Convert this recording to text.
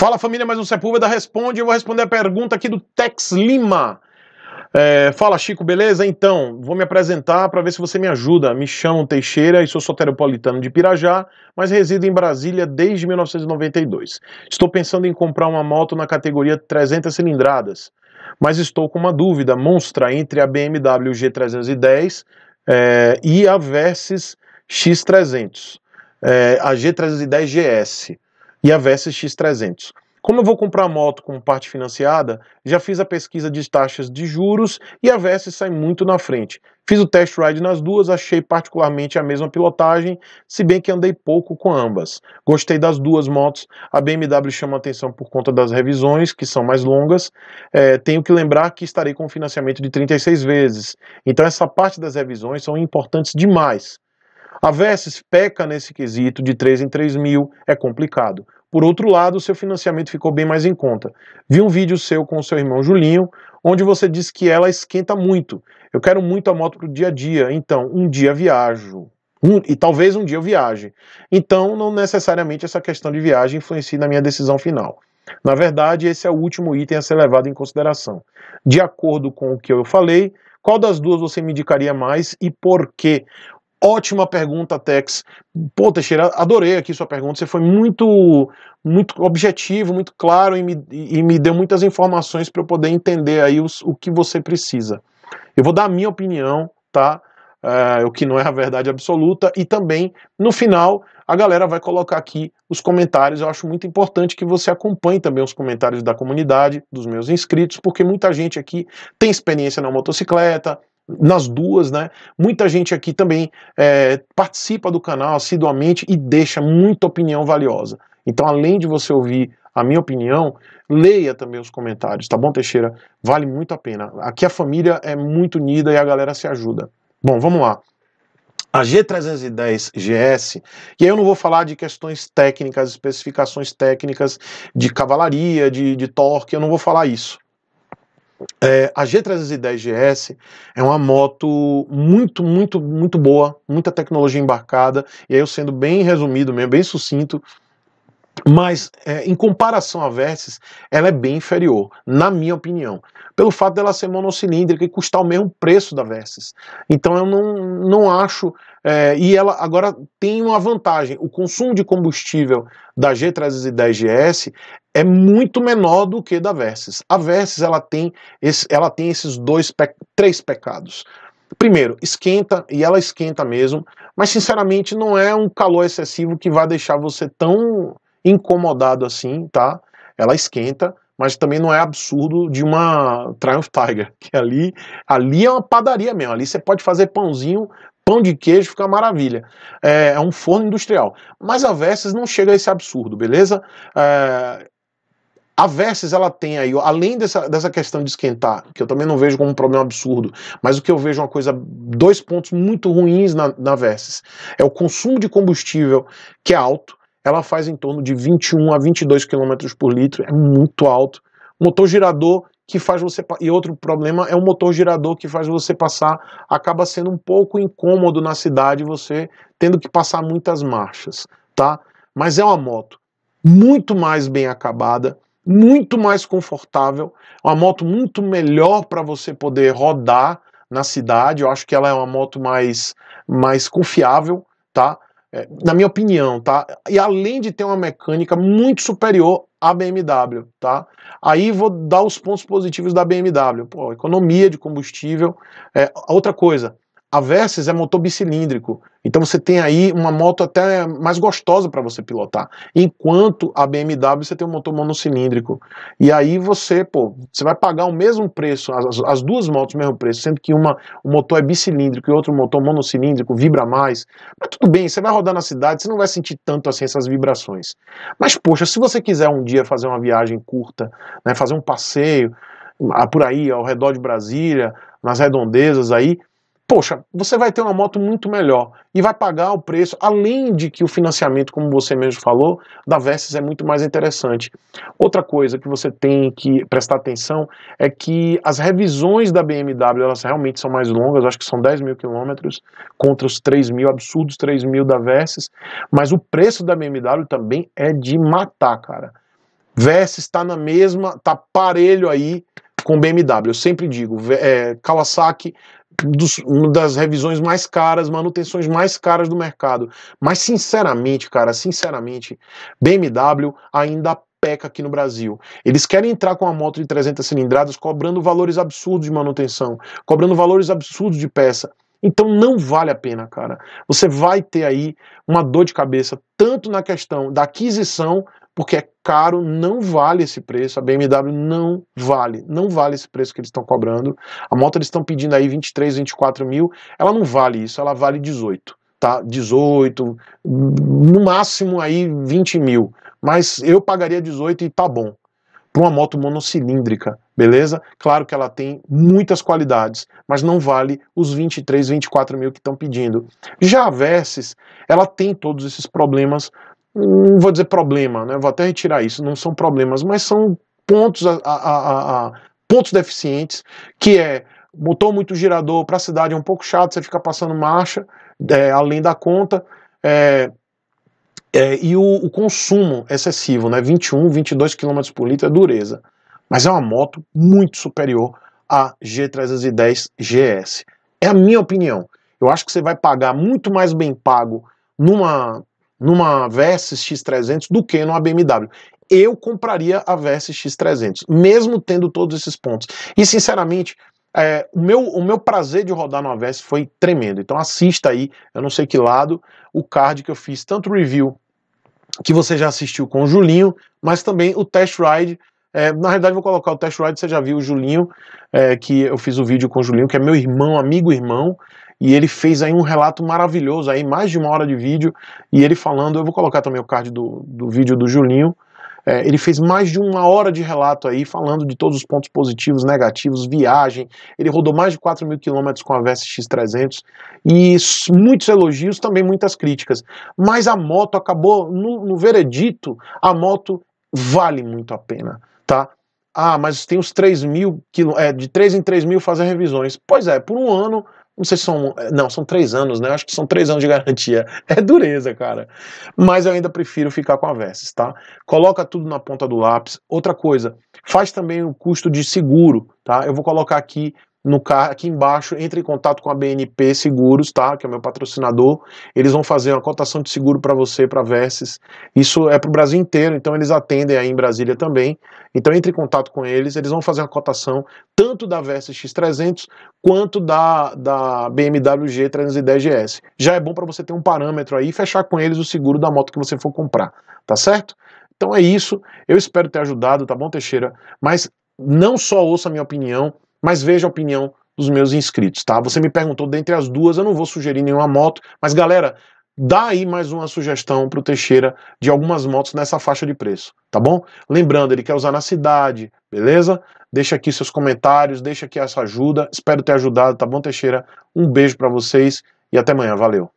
Fala família, mais um Sepúlveda responde. Eu vou responder a pergunta aqui do Tex Lima. É, fala Chico, beleza? Então, vou me apresentar para ver se você me ajuda. Me chamo Teixeira e sou soteropolitano de Pirajá, mas resido em Brasília desde 1992. Estou pensando em comprar uma moto na categoria 300 cilindradas, mas estou com uma dúvida monstra entre a BMW G310 é, e a Versys X300, é, a G310 GS e a Versys X300. Como eu vou comprar a moto com parte financiada, já fiz a pesquisa de taxas de juros e a Versys sai muito na frente. Fiz o test ride nas duas, achei particularmente a mesma pilotagem, se bem que andei pouco com ambas. Gostei das duas motos, a BMW chama atenção por conta das revisões, que são mais longas. É, tenho que lembrar que estarei com financiamento de 36 vezes, então essa parte das revisões são importantes demais. A Vesses peca nesse quesito, de 3 em 3 mil, é complicado. Por outro lado, o seu financiamento ficou bem mais em conta. Vi um vídeo seu com o seu irmão Julinho, onde você diz que ela esquenta muito. Eu quero muito a moto pro dia a dia, então um dia viajo. Um, e talvez um dia eu viaje. Então, não necessariamente essa questão de viagem influencia na minha decisão final. Na verdade, esse é o último item a ser levado em consideração. De acordo com o que eu falei, qual das duas você me indicaria mais e por quê? Ótima pergunta, Tex. Pô, Teixeira, adorei aqui sua pergunta. Você foi muito, muito objetivo, muito claro e me, e me deu muitas informações para eu poder entender aí os, o que você precisa. Eu vou dar a minha opinião, tá? Uh, o que não é a verdade absoluta. E também, no final, a galera vai colocar aqui os comentários. Eu acho muito importante que você acompanhe também os comentários da comunidade, dos meus inscritos, porque muita gente aqui tem experiência na motocicleta, nas duas, né? Muita gente aqui também é, participa do canal assiduamente e deixa muita opinião valiosa. Então, além de você ouvir a minha opinião, leia também os comentários, tá bom, Teixeira? Vale muito a pena. Aqui a família é muito unida e a galera se ajuda. Bom, vamos lá. A G310 GS, e aí eu não vou falar de questões técnicas, especificações técnicas de cavalaria, de, de torque, eu não vou falar isso. É, a G310GS é uma moto muito, muito, muito boa, muita tecnologia embarcada, e aí eu sendo bem resumido mesmo, bem sucinto, mas é, em comparação à Versys, ela é bem inferior, na minha opinião, pelo fato dela ser monocilíndrica e custar o mesmo preço da Versys. Então eu não, não acho. É, e ela agora tem uma vantagem: o consumo de combustível da G310GS é muito menor do que da Versus. A Versus ela tem, esse, ela tem esses dois, pe três pecados. Primeiro, esquenta, e ela esquenta mesmo, mas sinceramente não é um calor excessivo que vai deixar você tão incomodado assim, tá? Ela esquenta, mas também não é absurdo de uma Triumph Tiger, que ali, ali é uma padaria mesmo, ali você pode fazer pãozinho, pão de queijo, fica maravilha. É, é um forno industrial. Mas a Versys não chega a esse absurdo, beleza? É, a Versys, ela tem aí, além dessa, dessa questão de esquentar, que eu também não vejo como um problema absurdo, mas o que eu vejo é uma coisa, dois pontos muito ruins na, na Versys, é o consumo de combustível, que é alto, ela faz em torno de 21 a 22 km por litro, é muito alto. Motor girador que faz você. E outro problema é o motor girador que faz você passar, acaba sendo um pouco incômodo na cidade, você tendo que passar muitas marchas, tá? Mas é uma moto muito mais bem acabada, muito mais confortável, uma moto muito melhor para você poder rodar na cidade. Eu acho que ela é uma moto mais, mais confiável, tá? É, na minha opinião, tá? E além de ter uma mecânica muito superior à BMW, tá? Aí vou dar os pontos positivos da BMW. Pô, economia de combustível. É, outra coisa, a Versys é motor bicilíndrico, então você tem aí uma moto até mais gostosa para você pilotar. Enquanto a BMW você tem um motor monocilíndrico. E aí você, pô, você vai pagar o mesmo preço, as, as duas motos o mesmo preço, sendo que uma, o motor é bicilíndrico e outro motor monocilíndrico vibra mais. Mas tudo bem, você vai rodar na cidade, você não vai sentir tanto assim essas vibrações. Mas poxa, se você quiser um dia fazer uma viagem curta, né, fazer um passeio ah, por aí ao redor de Brasília, nas redondezas aí, poxa, você vai ter uma moto muito melhor e vai pagar o preço, além de que o financiamento, como você mesmo falou, da Versys é muito mais interessante. Outra coisa que você tem que prestar atenção é que as revisões da BMW, elas realmente são mais longas, acho que são 10 mil quilômetros contra os 3 mil, absurdos 3 mil da Versys, mas o preço da BMW também é de matar, cara. Versys está tá na mesma, tá parelho aí com BMW. Eu sempre digo, é, Kawasaki dos, das revisões mais caras, manutenções mais caras do mercado. Mas, sinceramente, cara, sinceramente, BMW ainda peca aqui no Brasil. Eles querem entrar com uma moto de 300 cilindradas cobrando valores absurdos de manutenção, cobrando valores absurdos de peça. Então não vale a pena, cara. Você vai ter aí uma dor de cabeça, tanto na questão da aquisição porque é caro, não vale esse preço, a BMW não vale, não vale esse preço que eles estão cobrando. A moto eles estão pedindo aí 23, 24 mil, ela não vale isso, ela vale 18, tá? 18, no máximo aí 20 mil, mas eu pagaria 18 e tá bom. Para uma moto monocilíndrica, beleza? Claro que ela tem muitas qualidades, mas não vale os 23, 24 mil que estão pedindo. Já a Versys, ela tem todos esses problemas não vou dizer problema, né? vou até retirar isso, não são problemas, mas são pontos, a, a, a, pontos deficientes, que é motor muito girador para a cidade é um pouco chato, você fica passando marcha é, além da conta, é, é, e o, o, consumo excessivo, né? 21, 22 km por litro é dureza, mas é uma moto muito superior à G310 GS. É a minha opinião. Eu acho que você vai pagar muito mais bem pago numa numa Versys X300 do que numa BMW. Eu compraria a Versys X300, mesmo tendo todos esses pontos. E sinceramente, é, o, meu, o meu prazer de rodar numa Versys foi tremendo. Então assista aí, eu não sei que lado, o card que eu fiz, tanto review que você já assistiu com o Julinho, mas também o test ride. É, na realidade, vou colocar o test ride, você já viu o Julinho, é, que eu fiz o vídeo com o Julinho, que é meu irmão, amigo irmão, e ele fez aí um relato maravilhoso, aí mais de uma hora de vídeo, e ele falando, eu vou colocar também o card do, do vídeo do Julinho, é, ele fez mais de uma hora de relato aí, falando de todos os pontos positivos, negativos, viagem. Ele rodou mais de 4 mil quilômetros com a X 300 e muitos elogios, também muitas críticas. Mas a moto acabou, no, no veredito, a moto vale muito a pena, tá? Ah, mas tem os 3 mil, é, de 3 em 3 mil fazer revisões. Pois é, por um ano não sei se são. Eh, não, são três anos, né? Acho que são três anos de garantia. É dureza, cara. Mas eu ainda prefiro ficar com a Versys, tá? Coloca tudo na ponta do lápis. Outra coisa, faz também o custo de seguro, tá? Eu vou colocar aqui no aqui embaixo, entre em contato com a BNP Seguros, tá? Que é o meu patrocinador. Eles vão fazer uma cotação de seguro para você, para Verses. Isso é para o Brasil inteiro, então eles atendem aí em Brasília também. Então entre em contato com eles, eles vão fazer uma cotação tanto da Versys X300 quanto da, da BMW G310GS. Já é bom para você ter um parâmetro aí e fechar com eles o seguro da moto que você for comprar, tá certo? Então é isso. Eu espero ter ajudado, tá bom, Teixeira? Mas não só ouça a minha opinião, mas veja a opinião dos meus inscritos, tá? Você me perguntou dentre as duas, eu não vou sugerir nenhuma moto, mas galera, dá aí mais uma sugestão para o Teixeira de algumas motos nessa faixa de preço, tá bom? Lembrando, ele quer usar na cidade, beleza? Deixa aqui seus comentários, deixa aqui essa ajuda. Espero ter ajudado, tá bom, Teixeira? Um beijo para vocês e até amanhã, valeu.